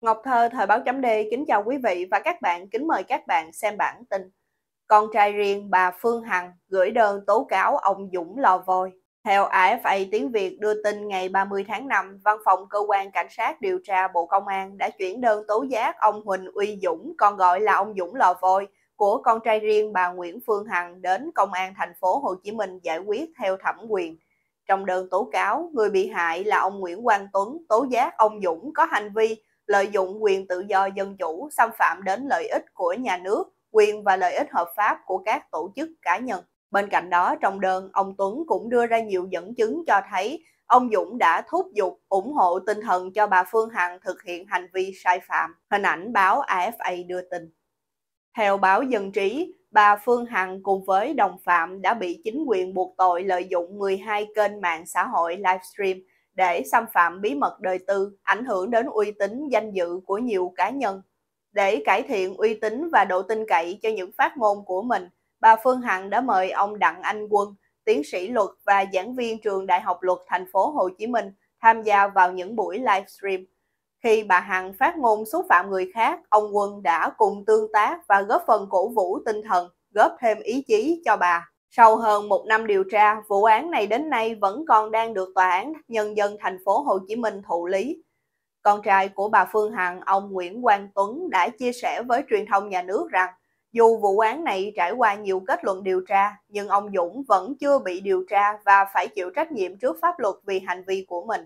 Ngọc Thơ thời báo chấm D kính chào quý vị và các bạn, kính mời các bạn xem bản tin. Con trai riêng bà Phương Hằng gửi đơn tố cáo ông Dũng lò vôi. Theo AFA Tiếng Việt đưa tin ngày 30 tháng 5, Văn phòng Cơ quan Cảnh sát điều tra Bộ Công an đã chuyển đơn tố giác ông Huỳnh Uy Dũng, còn gọi là ông Dũng lò vôi, của con trai riêng bà Nguyễn Phương Hằng đến Công an thành phố Hồ Chí Minh giải quyết theo thẩm quyền. Trong đơn tố cáo, người bị hại là ông Nguyễn Quang Tuấn tố giác ông Dũng có hành vi lợi dụng quyền tự do dân chủ xâm phạm đến lợi ích của nhà nước, quyền và lợi ích hợp pháp của các tổ chức cá nhân. Bên cạnh đó, trong đơn, ông Tuấn cũng đưa ra nhiều dẫn chứng cho thấy ông Dũng đã thúc giục, ủng hộ tinh thần cho bà Phương Hằng thực hiện hành vi sai phạm, hình ảnh báo AFA đưa tin. Theo báo Dân Trí, bà Phương Hằng cùng với đồng phạm đã bị chính quyền buộc tội lợi dụng 12 kênh mạng xã hội livestream để xâm phạm bí mật đời tư, ảnh hưởng đến uy tín danh dự của nhiều cá nhân. Để cải thiện uy tín và độ tin cậy cho những phát ngôn của mình, bà Phương Hằng đã mời ông Đặng Anh Quân, tiến sĩ luật và giảng viên trường Đại học Luật thành phố Hồ Chí Minh tham gia vào những buổi livestream. Khi bà Hằng phát ngôn xúc phạm người khác, ông Quân đã cùng tương tác và góp phần cổ vũ tinh thần, góp thêm ý chí cho bà. Sau hơn một năm điều tra, vụ án này đến nay vẫn còn đang được Tòa án Nhân dân thành phố Hồ Chí Minh thụ lý. Con trai của bà Phương Hằng, ông Nguyễn Quang Tuấn đã chia sẻ với truyền thông nhà nước rằng dù vụ án này trải qua nhiều kết luận điều tra, nhưng ông Dũng vẫn chưa bị điều tra và phải chịu trách nhiệm trước pháp luật vì hành vi của mình.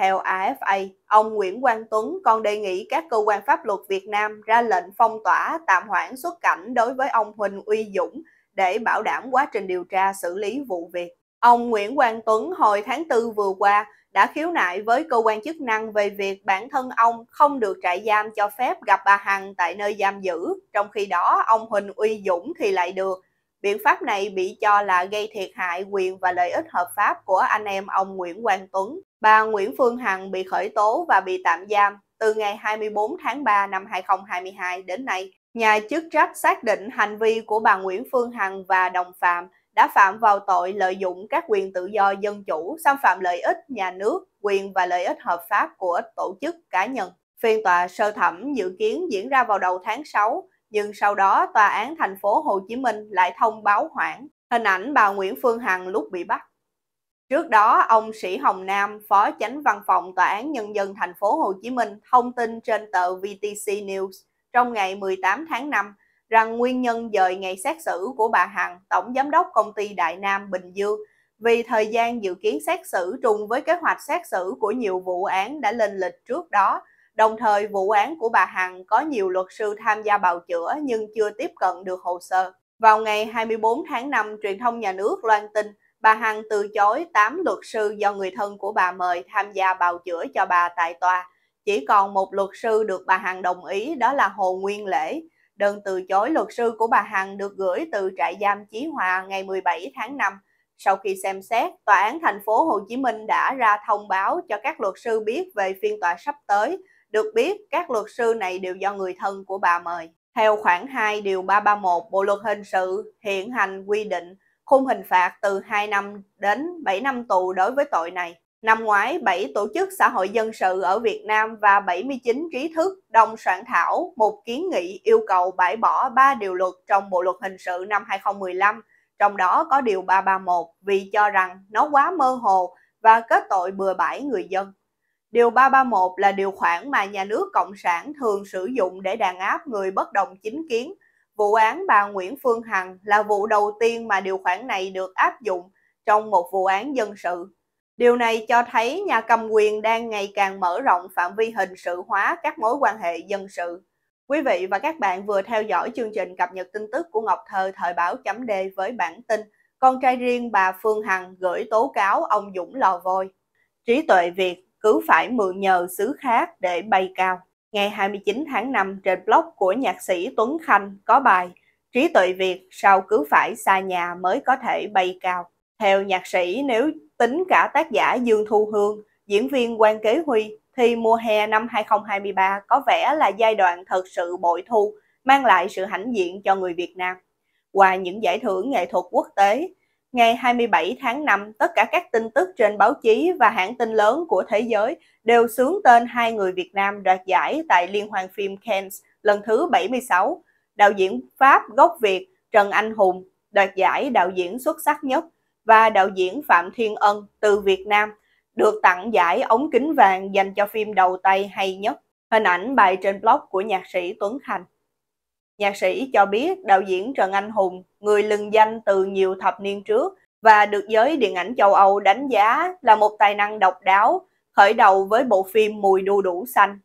Theo AFA, ông Nguyễn Quang Tuấn còn đề nghị các cơ quan pháp luật Việt Nam ra lệnh phong tỏa tạm hoãn xuất cảnh đối với ông Huỳnh Uy Dũng để bảo đảm quá trình điều tra xử lý vụ việc. Ông Nguyễn Quang Tuấn hồi tháng 4 vừa qua đã khiếu nại với cơ quan chức năng về việc bản thân ông không được trại giam cho phép gặp bà Hằng tại nơi giam giữ, trong khi đó ông Huỳnh Uy Dũng thì lại được. Biện pháp này bị cho là gây thiệt hại quyền và lợi ích hợp pháp của anh em ông Nguyễn Quang Tuấn. Bà Nguyễn Phương Hằng bị khởi tố và bị tạm giam từ ngày 24 tháng 3 năm 2022 đến nay. Nhà chức trách xác định hành vi của bà Nguyễn Phương Hằng và đồng phạm đã phạm vào tội lợi dụng các quyền tự do dân chủ, xâm phạm lợi ích nhà nước, quyền và lợi ích hợp pháp của tổ chức cá nhân. Phiên tòa sơ thẩm dự kiến diễn ra vào đầu tháng 6, nhưng sau đó tòa án thành phố Hồ Chí Minh lại thông báo hoãn hình ảnh bà Nguyễn Phương Hằng lúc bị bắt. Trước đó, ông Sĩ Hồng Nam, Phó Chánh Văn phòng Tòa án Nhân dân thành phố Hồ Chí Minh thông tin trên tờ VTC News trong ngày 18 tháng 5 rằng nguyên nhân dời ngày xét xử của bà Hằng, tổng giám đốc công ty Đại Nam Bình Dương, vì thời gian dự kiến xét xử trùng với kế hoạch xét xử của nhiều vụ án đã lên lịch trước đó. Đồng thời, vụ án của bà Hằng có nhiều luật sư tham gia bào chữa nhưng chưa tiếp cận được hồ sơ. Vào ngày 24 tháng 5, truyền thông nhà nước loan tin bà Hằng từ chối 8 luật sư do người thân của bà mời tham gia bào chữa cho bà tại tòa chỉ còn một luật sư được bà Hằng đồng ý đó là Hồ Nguyên Lễ. Đơn từ chối luật sư của bà Hằng được gửi từ trại giam Chí Hòa ngày 17 tháng 5. Sau khi xem xét, tòa án thành phố Hồ Chí Minh đã ra thông báo cho các luật sư biết về phiên tòa sắp tới. Được biết, các luật sư này đều do người thân của bà mời. Theo khoản 2 điều 331 Bộ luật hình sự hiện hành quy định khung hình phạt từ 2 năm đến 7 năm tù đối với tội này. Năm ngoái, 7 tổ chức xã hội dân sự ở Việt Nam và 79 trí thức đồng soạn thảo một kiến nghị yêu cầu bãi bỏ 3 điều luật trong Bộ luật hình sự năm 2015, trong đó có điều 331 vì cho rằng nó quá mơ hồ và kết tội bừa bãi người dân. Điều 331 là điều khoản mà nhà nước Cộng sản thường sử dụng để đàn áp người bất đồng chính kiến. Vụ án bà Nguyễn Phương Hằng là vụ đầu tiên mà điều khoản này được áp dụng trong một vụ án dân sự Điều này cho thấy nhà cầm quyền đang ngày càng mở rộng phạm vi hình sự hóa các mối quan hệ dân sự. Quý vị và các bạn vừa theo dõi chương trình cập nhật tin tức của Ngọc Thơ thời báo chấm D với bản tin Con trai riêng bà Phương Hằng gửi tố cáo ông Dũng lò vôi. Trí tuệ Việt cứ phải mượn nhờ xứ khác để bay cao. Ngày 29 tháng 5 trên blog của nhạc sĩ Tuấn Khanh có bài Trí tuệ Việt sao cứ phải xa nhà mới có thể bay cao. Theo nhạc sĩ, nếu tính cả tác giả Dương Thu Hương, diễn viên Quan Kế Huy, thì mùa hè năm 2023 có vẻ là giai đoạn thật sự bội thu, mang lại sự hãnh diện cho người Việt Nam. Qua những giải thưởng nghệ thuật quốc tế, ngày 27 tháng 5, tất cả các tin tức trên báo chí và hãng tin lớn của thế giới đều sướng tên hai người Việt Nam đoạt giải tại Liên hoan phim Cannes lần thứ 76. Đạo diễn Pháp gốc Việt Trần Anh Hùng đoạt giải đạo diễn xuất sắc nhất và đạo diễn Phạm Thiên Ân từ Việt Nam được tặng giải ống kính vàng dành cho phim đầu tay hay nhất. Hình ảnh bài trên blog của nhạc sĩ Tuấn thành Nhạc sĩ cho biết đạo diễn Trần Anh Hùng, người lừng danh từ nhiều thập niên trước và được giới điện ảnh châu Âu đánh giá là một tài năng độc đáo, khởi đầu với bộ phim Mùi đu đủ xanh.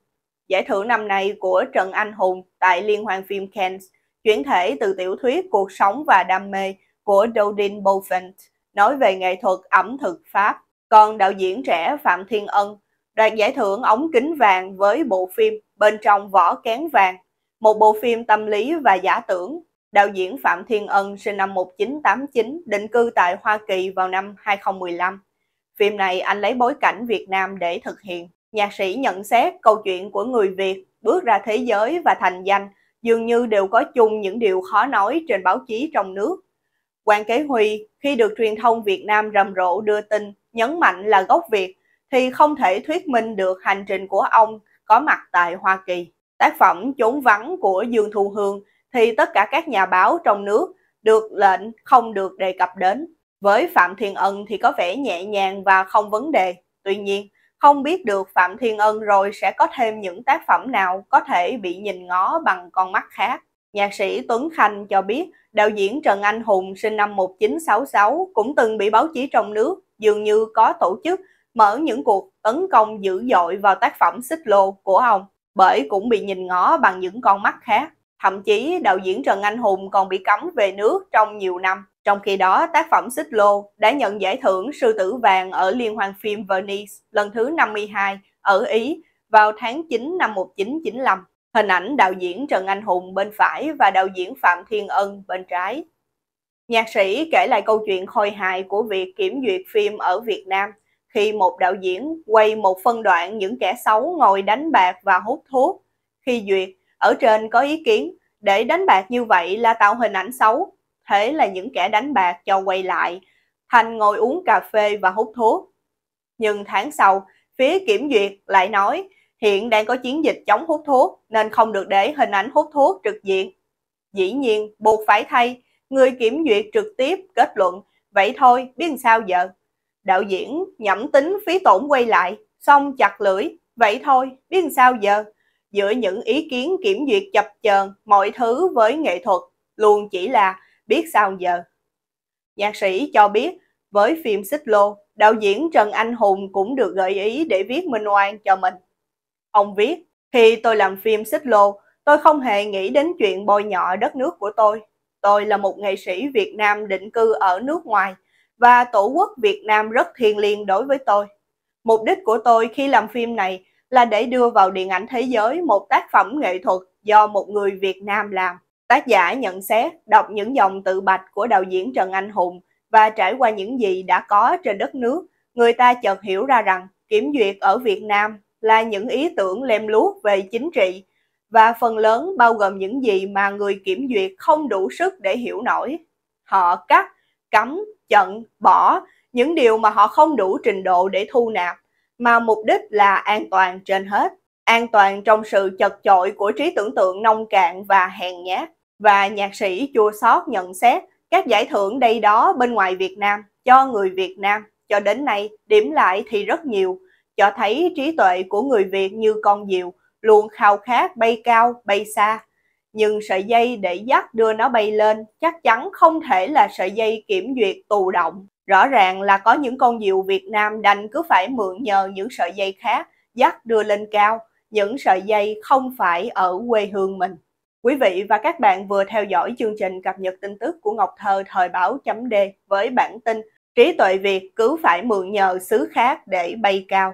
Giải thưởng năm nay của Trần Anh Hùng tại Liên hoan phim Cannes chuyển thể từ tiểu thuyết Cuộc sống và đam mê của Dodin Beaufort nói về nghệ thuật ẩm thực Pháp. Còn đạo diễn trẻ Phạm Thiên Ân đoạt giải thưởng ống kính vàng với bộ phim Bên trong vỏ kén vàng, một bộ phim tâm lý và giả tưởng. Đạo diễn Phạm Thiên Ân sinh năm 1989, định cư tại Hoa Kỳ vào năm 2015. Phim này anh lấy bối cảnh Việt Nam để thực hiện. Nhạc sĩ nhận xét câu chuyện của người Việt bước ra thế giới và thành danh dường như đều có chung những điều khó nói trên báo chí trong nước. Quan Kế Huy khi được truyền thông Việt Nam rầm rộ đưa tin nhấn mạnh là gốc Việt thì không thể thuyết minh được hành trình của ông có mặt tại Hoa Kỳ. Tác phẩm Chốn vắng của Dương Thu Hương thì tất cả các nhà báo trong nước được lệnh không được đề cập đến. Với Phạm Thiên Ân thì có vẻ nhẹ nhàng và không vấn đề. Tuy nhiên, không biết được Phạm Thiên Ân rồi sẽ có thêm những tác phẩm nào có thể bị nhìn ngó bằng con mắt khác. Nhạc sĩ Tuấn Khanh cho biết, đạo diễn Trần Anh Hùng sinh năm 1966 cũng từng bị báo chí trong nước dường như có tổ chức mở những cuộc tấn công dữ dội vào tác phẩm xích lô của ông bởi cũng bị nhìn ngó bằng những con mắt khác. Thậm chí đạo diễn Trần Anh Hùng còn bị cấm về nước trong nhiều năm. Trong khi đó, tác phẩm Xích Lô đã nhận giải thưởng Sư Tử Vàng ở Liên hoan phim Venice lần thứ 52 ở Ý vào tháng 9 năm 1995. Hình ảnh đạo diễn Trần Anh Hùng bên phải và đạo diễn Phạm Thiên Ân bên trái. Nhạc sĩ kể lại câu chuyện khôi hài của việc kiểm duyệt phim ở Việt Nam khi một đạo diễn quay một phân đoạn những kẻ xấu ngồi đánh bạc và hút thuốc. Khi duyệt, ở trên có ý kiến để đánh bạc như vậy là tạo hình ảnh xấu, thế là những kẻ đánh bạc cho quay lại, Thành ngồi uống cà phê và hút thuốc. Nhưng tháng sau, phía kiểm duyệt lại nói hiện đang có chiến dịch chống hút thuốc nên không được để hình ảnh hút thuốc trực diện. Dĩ nhiên, buộc phải thay, người kiểm duyệt trực tiếp kết luận, vậy thôi, biết sao giờ. Đạo diễn nhẩm tính phí tổn quay lại, xong chặt lưỡi, vậy thôi, biết sao giờ. Giữa những ý kiến kiểm duyệt chập chờn, mọi thứ với nghệ thuật luôn chỉ là biết sao giờ. Nhạc sĩ cho biết, với phim Xích Lô, đạo diễn Trần Anh Hùng cũng được gợi ý để viết minh oan cho mình. Ông viết, khi tôi làm phim xích lô, tôi không hề nghĩ đến chuyện bôi nhọ đất nước của tôi. Tôi là một nghệ sĩ Việt Nam định cư ở nước ngoài và tổ quốc Việt Nam rất thiêng liêng đối với tôi. Mục đích của tôi khi làm phim này là để đưa vào điện ảnh thế giới một tác phẩm nghệ thuật do một người Việt Nam làm. Tác giả nhận xét đọc những dòng tự bạch của đạo diễn Trần Anh Hùng và trải qua những gì đã có trên đất nước, người ta chợt hiểu ra rằng kiểm duyệt ở Việt Nam là những ý tưởng lem luốc về chính trị và phần lớn bao gồm những gì mà người kiểm duyệt không đủ sức để hiểu nổi. Họ cắt, cấm, chặn, bỏ những điều mà họ không đủ trình độ để thu nạp, mà mục đích là an toàn trên hết. An toàn trong sự chật chội của trí tưởng tượng nông cạn và hèn nhát. Và nhạc sĩ chua sót nhận xét các giải thưởng đây đó bên ngoài Việt Nam cho người Việt Nam cho đến nay điểm lại thì rất nhiều cho thấy trí tuệ của người Việt như con diều, luôn khao khát bay cao, bay xa. Nhưng sợi dây để dắt đưa nó bay lên chắc chắn không thể là sợi dây kiểm duyệt tù động. Rõ ràng là có những con diều Việt Nam đành cứ phải mượn nhờ những sợi dây khác dắt đưa lên cao, những sợi dây không phải ở quê hương mình. Quý vị và các bạn vừa theo dõi chương trình cập nhật tin tức của Ngọc Thơ thời báo chấm D với bản tin Trí tuệ Việt cứ phải mượn nhờ xứ khác để bay cao.